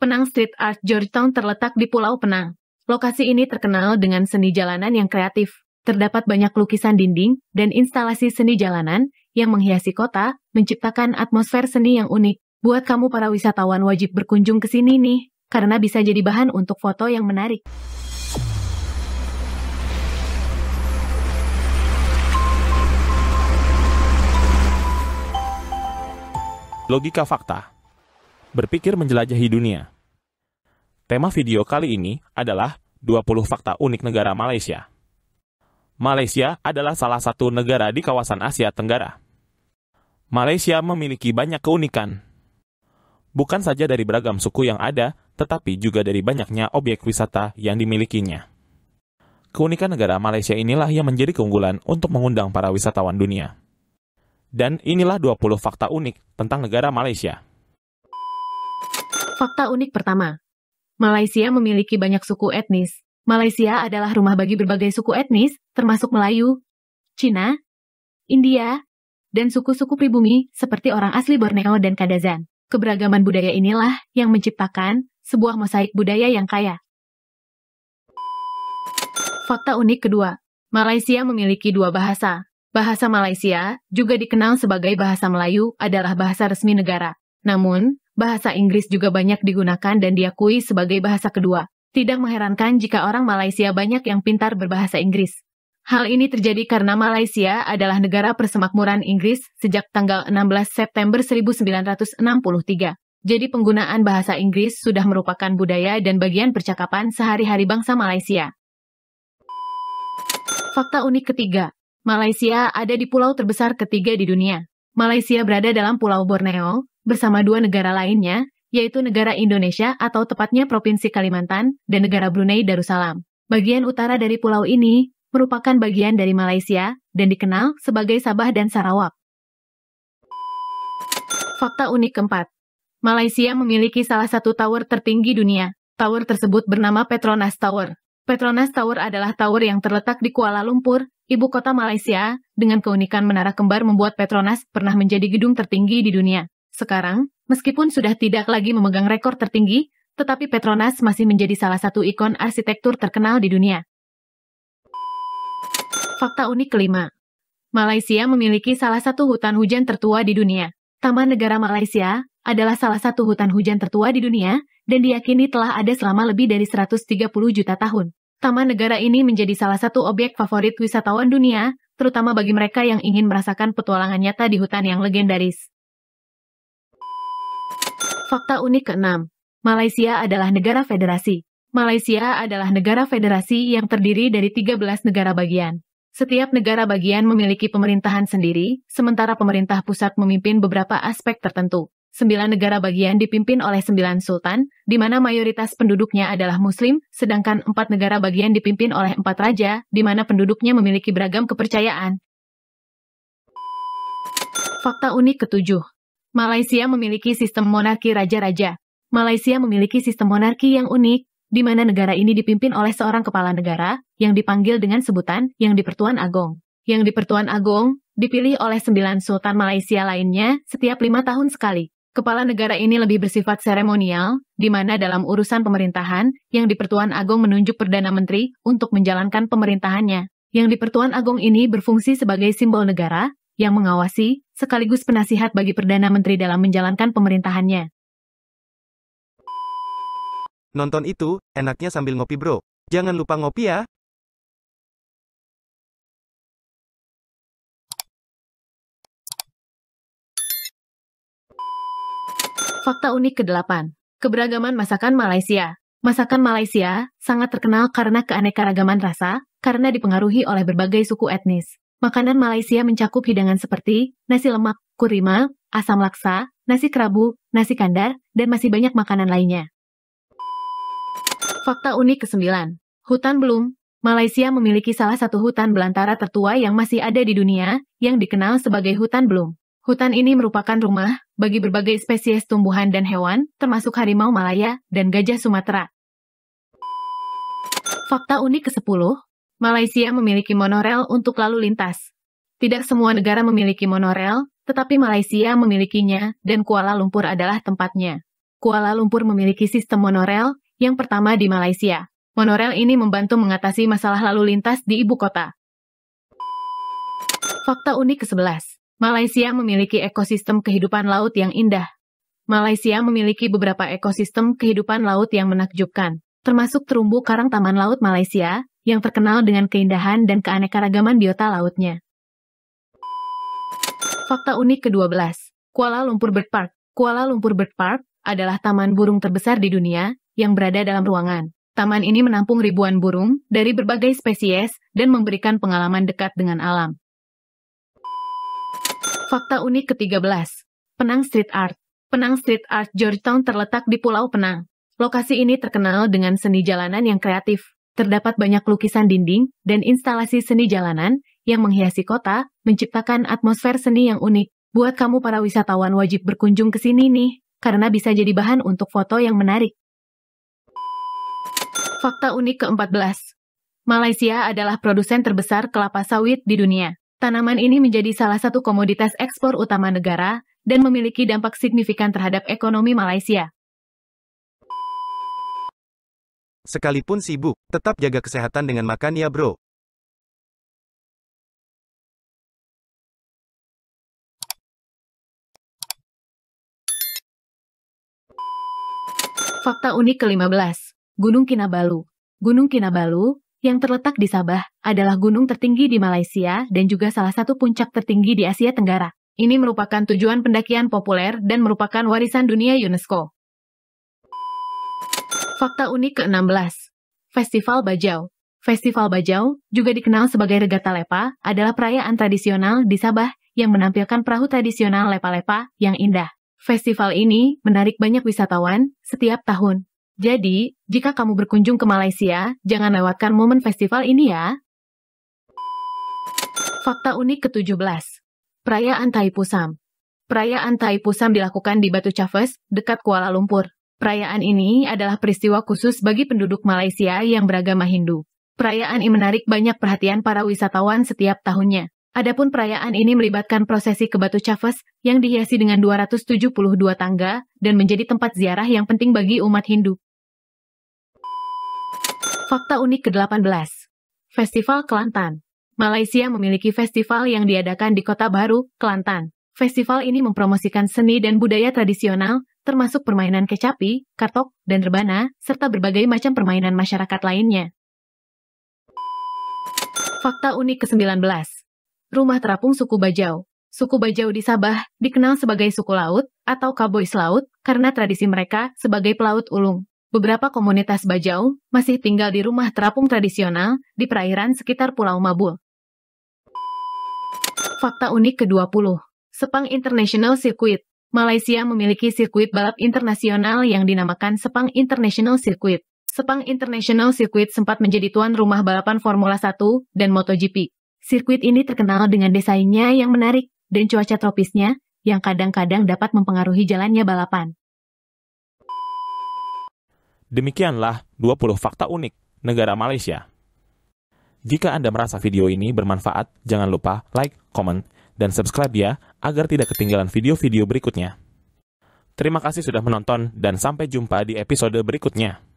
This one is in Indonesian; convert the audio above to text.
Penang Street Art Georgetown terletak di Pulau Penang. Lokasi ini terkenal dengan seni jalanan yang kreatif. Terdapat banyak lukisan dinding dan instalasi seni jalanan yang menghiasi kota, menciptakan atmosfer seni yang unik. Buat kamu para wisatawan wajib berkunjung ke sini nih, karena bisa jadi bahan untuk foto yang menarik. Logika fakta berpikir menjelajahi dunia. Tema video kali ini adalah 20 fakta unik negara Malaysia. Malaysia adalah salah satu negara di kawasan Asia Tenggara. Malaysia memiliki banyak keunikan. Bukan saja dari beragam suku yang ada, tetapi juga dari banyaknya objek wisata yang dimilikinya. Keunikan negara Malaysia inilah yang menjadi keunggulan untuk mengundang para wisatawan dunia. Dan inilah 20 fakta unik tentang negara Malaysia. Fakta unik pertama, Malaysia memiliki banyak suku etnis. Malaysia adalah rumah bagi berbagai suku etnis, termasuk Melayu, Cina, India, dan suku-suku pribumi seperti orang asli Borneo dan Kadazan. Keberagaman budaya inilah yang menciptakan sebuah mosaik budaya yang kaya. Fakta unik kedua, Malaysia memiliki dua bahasa. Bahasa Malaysia, juga dikenal sebagai bahasa Melayu, adalah bahasa resmi negara. Namun, bahasa Inggris juga banyak digunakan dan diakui sebagai bahasa kedua. Tidak mengherankan jika orang Malaysia banyak yang pintar berbahasa Inggris. Hal ini terjadi karena Malaysia adalah negara persemakmuran Inggris sejak tanggal 16 September 1963. Jadi penggunaan bahasa Inggris sudah merupakan budaya dan bagian percakapan sehari-hari bangsa Malaysia. Fakta unik ketiga, Malaysia ada di pulau terbesar ketiga di dunia. Malaysia berada dalam Pulau Borneo, bersama dua negara lainnya, yaitu negara Indonesia atau tepatnya Provinsi Kalimantan dan negara Brunei Darussalam. Bagian utara dari pulau ini merupakan bagian dari Malaysia dan dikenal sebagai Sabah dan Sarawak. Fakta unik keempat, Malaysia memiliki salah satu tower tertinggi dunia. Tower tersebut bernama Petronas Tower. Petronas Tower adalah tower yang terletak di Kuala Lumpur, ibu kota Malaysia, dengan keunikan menara kembar membuat Petronas pernah menjadi gedung tertinggi di dunia. Sekarang, meskipun sudah tidak lagi memegang rekor tertinggi, tetapi Petronas masih menjadi salah satu ikon arsitektur terkenal di dunia. Fakta unik kelima, Malaysia memiliki salah satu hutan hujan tertua di dunia. Taman Negara Malaysia adalah salah satu hutan hujan tertua di dunia dan diyakini telah ada selama lebih dari 130 juta tahun. Taman negara ini menjadi salah satu objek favorit wisatawan dunia, terutama bagi mereka yang ingin merasakan petualangan nyata di hutan yang legendaris. Fakta unik ke-6. Malaysia adalah negara federasi. Malaysia adalah negara federasi yang terdiri dari 13 negara bagian. Setiap negara bagian memiliki pemerintahan sendiri, sementara pemerintah pusat memimpin beberapa aspek tertentu. Sembilan negara bagian dipimpin oleh sembilan sultan, di mana mayoritas penduduknya adalah muslim, sedangkan empat negara bagian dipimpin oleh empat raja, di mana penduduknya memiliki beragam kepercayaan. Fakta unik ketujuh, Malaysia memiliki sistem monarki raja-raja. Malaysia memiliki sistem monarki yang unik, di mana negara ini dipimpin oleh seorang kepala negara yang dipanggil dengan sebutan Yang dipertuan Agong. Yang dipertuan Agong dipilih oleh sembilan sultan Malaysia lainnya setiap lima tahun sekali. Kepala negara ini lebih bersifat seremonial, di mana dalam urusan pemerintahan, yang dipertuan Agong menunjuk Perdana Menteri untuk menjalankan pemerintahannya. Yang dipertuan Agong ini berfungsi sebagai simbol negara yang mengawasi, sekaligus penasihat bagi Perdana Menteri dalam menjalankan pemerintahannya. Nonton itu, enaknya sambil ngopi bro. Jangan lupa ngopi ya. Fakta unik ke-8. Keberagaman masakan Malaysia. Masakan Malaysia sangat terkenal karena keanekaragaman rasa, karena dipengaruhi oleh berbagai suku etnis. Makanan Malaysia mencakup hidangan seperti nasi lemak, kurima, asam laksa, nasi kerabu, nasi kandar, dan masih banyak makanan lainnya. Fakta unik ke-9. Hutan belum. Malaysia memiliki salah satu hutan belantara tertua yang masih ada di dunia, yang dikenal sebagai hutan belum. Hutan ini merupakan rumah bagi berbagai spesies tumbuhan dan hewan, termasuk harimau Malaya dan gajah Sumatera. Fakta unik ke-10, Malaysia memiliki monorel untuk lalu lintas. Tidak semua negara memiliki monorel, tetapi Malaysia memilikinya dan Kuala Lumpur adalah tempatnya. Kuala Lumpur memiliki sistem monorel yang pertama di Malaysia. Monorel ini membantu mengatasi masalah lalu lintas di ibu kota. Fakta unik ke-11. Malaysia memiliki ekosistem kehidupan laut yang indah. Malaysia memiliki beberapa ekosistem kehidupan laut yang menakjubkan, termasuk terumbu karang Taman Laut Malaysia yang terkenal dengan keindahan dan keanekaragaman biota lautnya. Fakta unik ke-12, Kuala Lumpur Bird Park. Kuala Lumpur Bird Park adalah taman burung terbesar di dunia yang berada dalam ruangan. Taman ini menampung ribuan burung dari berbagai spesies dan memberikan pengalaman dekat dengan alam. Fakta unik ke-13, Penang Street Art. Penang Street Art Georgetown terletak di Pulau Penang. Lokasi ini terkenal dengan seni jalanan yang kreatif, Terdapat banyak lukisan dinding dan instalasi seni jalanan yang menghiasi kota, menciptakan atmosfer seni yang unik. Buat kamu para wisatawan wajib berkunjung ke sini nih, karena bisa jadi bahan untuk foto yang menarik. Fakta unik ke-14. Malaysia adalah produsen terbesar kelapa sawit di dunia. Tanaman ini menjadi salah satu komoditas ekspor utama negara dan memiliki dampak signifikan terhadap ekonomi Malaysia. Sekalipun sibuk, tetap jaga kesehatan dengan makan ya bro. Fakta unik ke-15. Gunung Kinabalu. Gunung Kinabalu, yang terletak di Sabah, adalah gunung tertinggi di Malaysia dan juga salah satu puncak tertinggi di Asia Tenggara. Ini merupakan tujuan pendakian populer dan merupakan warisan dunia UNESCO. Fakta unik ke-16. Festival Bajau. Festival Bajau, juga dikenal sebagai Regata Lepa, adalah perayaan tradisional di Sabah yang menampilkan perahu tradisional lepa-lepa yang indah. Festival ini menarik banyak wisatawan setiap tahun. Jadi, jika kamu berkunjung ke Malaysia, jangan lewatkan momen festival ini ya. Fakta unik ke-17. Perayaan Tai Pusam. Perayaan Tai Pusam dilakukan di Batu Chaves, dekat Kuala Lumpur. Perayaan ini adalah peristiwa khusus bagi penduduk Malaysia yang beragama Hindu. Perayaan ini menarik banyak perhatian para wisatawan setiap tahunnya. Adapun perayaan ini melibatkan prosesi ke Batu Chaves yang dihiasi dengan 272 tangga dan menjadi tempat ziarah yang penting bagi umat Hindu. Fakta unik ke-18. Festival Kelantan. Malaysia memiliki festival yang diadakan di Kota Baru, Kelantan. Festival ini mempromosikan seni dan budaya tradisional termasuk permainan kecapi, katok, dan rebana, serta berbagai macam permainan masyarakat lainnya. Fakta unik ke-19. Rumah terapung suku Bajau. Suku Bajau di Sabah dikenal sebagai suku laut atau kabois laut karena tradisi mereka sebagai pelaut ulung. Beberapa komunitas Bajau masih tinggal di rumah terapung tradisional di perairan sekitar Pulau Mabul. Fakta unik ke-20. Sepang International Circuit Malaysia memiliki sirkuit balap internasional yang dinamakan Sepang International Circuit. Sepang International Circuit sempat menjadi tuan rumah balapan Formula 1 dan MotoGP. Sirkuit ini terkenal dengan desainnya yang menarik dan cuaca tropisnya yang kadang-kadang dapat mempengaruhi jalannya balapan. Demikianlah 20 fakta unik negara Malaysia. Jika Anda merasa video ini bermanfaat, jangan lupa like, comment, dan subscribe ya agar tidak ketinggalan video-video berikutnya. Terima kasih sudah menonton dan sampai jumpa di episode berikutnya.